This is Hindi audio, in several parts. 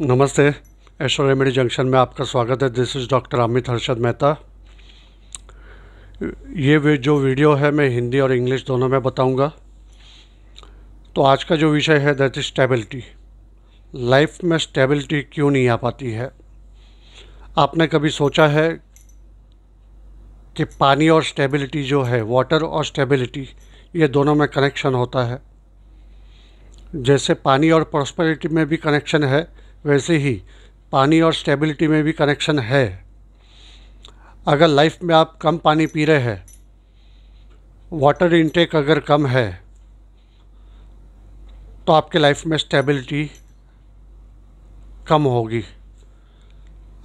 नमस्ते ऐश्वर्या रेमेडी जंक्शन में आपका स्वागत है this is doctor Amit Harshad Mehta ये जो वीडियो है मैं हिंदी और इंग्लिश दोनों में बताऊंगा तो आज का जो विषय है दैट इज़ स्टेबिलिटी लाइफ में स्टेबिलिटी क्यों नहीं आ पाती है आपने कभी सोचा है कि पानी और स्टेबिलिटी जो है वाटर और स्टेबिलिटी ये दोनों में कनेक्शन होता है जैसे पानी और प्रॉस्पेरिटी में भी कनेक्शन है वैसे ही पानी और स्टेबिलिटी में भी कनेक्शन है अगर लाइफ में आप कम पानी पी रहे हैं वाटर इनटेक अगर कम है तो आपके लाइफ में स्टेबिलिटी कम होगी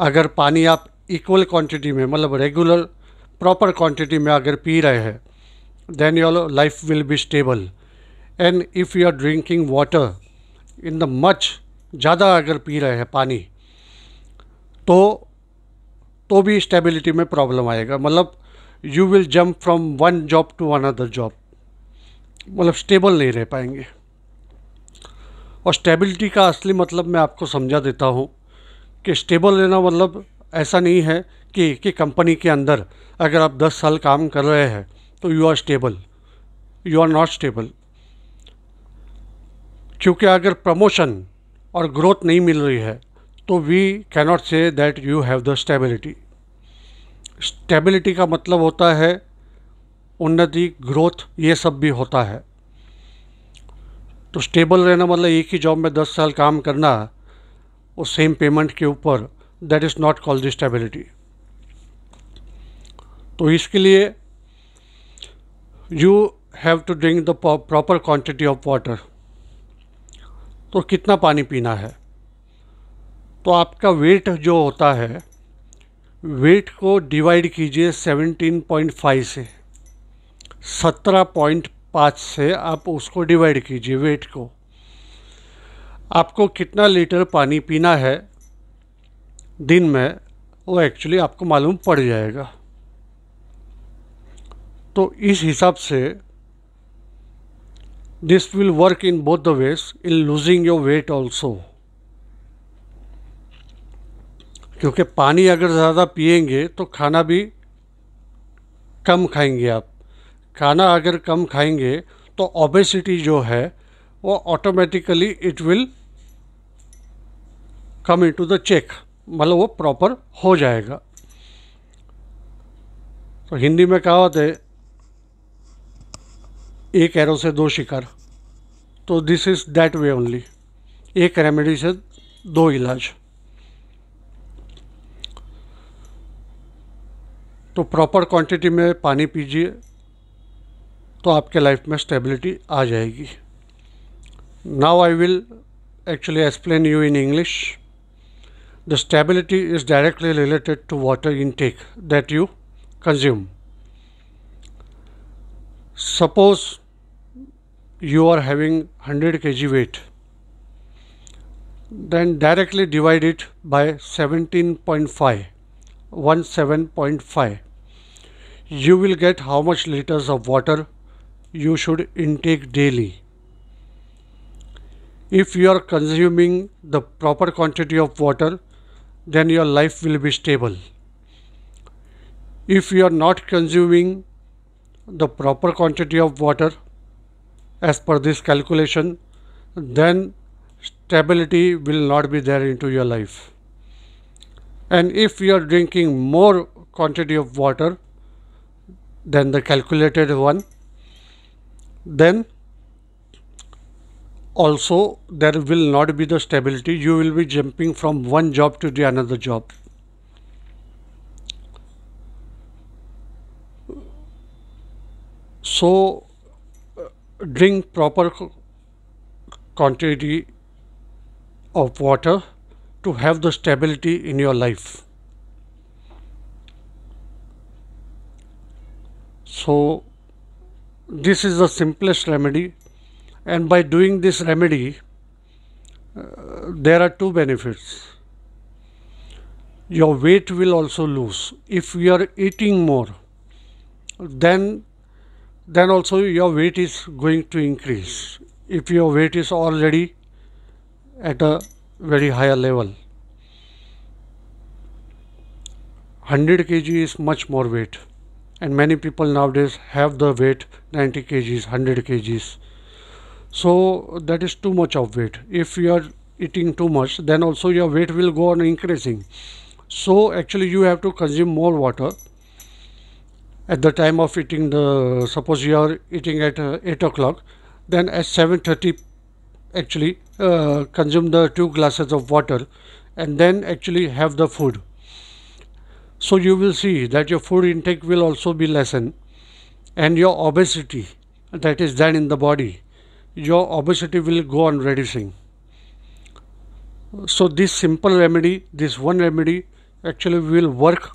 अगर पानी आप इक्वल क्वांटिटी में मतलब रेगुलर प्रॉपर क्वांटिटी में अगर पी रहे हैं then your life will be stable and if you are drinking water in the much ज़्यादा अगर पी रहे हैं पानी तो तो भी स्टेबिलिटी में प्रॉब्लम आएगा मतलब you will jump from one job to another job मतलब स्टेबल नहीं रह पाएंगे और स्टेबिलिटी का असली मतलब मैं आपको समझा देता हूँ कि स्टेबल रहना मतलब ऐसा नहीं है कि कि कंपनी के अंदर अगर आप 10 साल काम कर रहे हैं तो you are stable you are not stable क्योंकि अगर प्रमोशन और ग्रोथ नहीं मिल रही है तो we cannot say that you have the stability stability का मतलब होता है उन्नति ग्रोथ ये सब भी होता है तो स्टेबल रहना मतलब एक ही जॉब में दस साल काम करना और सेम पेमेंट के ऊपर that is not called the stability तो इसके लिए you have to drink the proper quantity of water तो कितना पानी पीना है तो आपका वेट जो होता है वेट को डिवाइड कीजिए 17.5 से 17.5 से आप उसको डिवाइड कीजिए वेट को आपको कितना लीटर पानी पीना है दिन में वो एक्चुअली आपको मालूम पड़ जाएगा तो इस हिसाब से This will work in both the ways in losing your weight also. क्योंकि पानी अगर ज़्यादा पिएंगे तो खाना भी कम खाएंगे आप खाना अगर कम खाएंगे तो ओबेसिटी जो है वो automatically it will come in to the check मतलब वो प्रॉपर हो जाएगा तो हिंदी में कहावत है एक एरो से दो शिकार तो this is that way only एक रेमेडी से दो इलाज तो प्रॉपर क्वांटिटी में पानी पीजिए तो आपके लाइफ में स्टेबिलिटी आ जाएगी now I will actually explain you in English the stability is directly related to water intake that you consume suppose you are having 100 kg weight then directly divide it by 17.5 17.5 you will get how much liters of water you should intake daily if you are consuming the proper quantity of water then your life will be stable if you are not consuming the proper quantity of water as per this calculation then stability will not be there into your life and if you are drinking more quantity of water than the calculated one then also there will not be the stability you will be jumping from one job to the another job so uh, drink proper quantity of water to have the stability in your life so this is the simplest remedy and by doing this remedy uh, there are two benefits your weight will also lose if you are eating more then then also your weight is going to increase if your weight is already at a very higher level 100 kg is much more weight and many people nowadays have the weight 90 kgs 100 kg so that is too much of weight if you are eating too much then also your weight will go on increasing so actually you have to consume more water at the time of eating the suppose you are eating at uh, 8 o'clock then at 7.30 actually uh, consume the two glasses of water and then actually have the food so you will see that your food intake will also be lessened and your obesity that is then in the body your obesity will go on reducing so this simple remedy this one remedy actually will work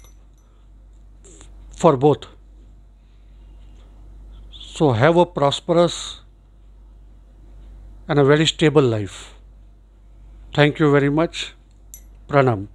for both so have a prosperous and a very stable life. Thank you very much. Pranam.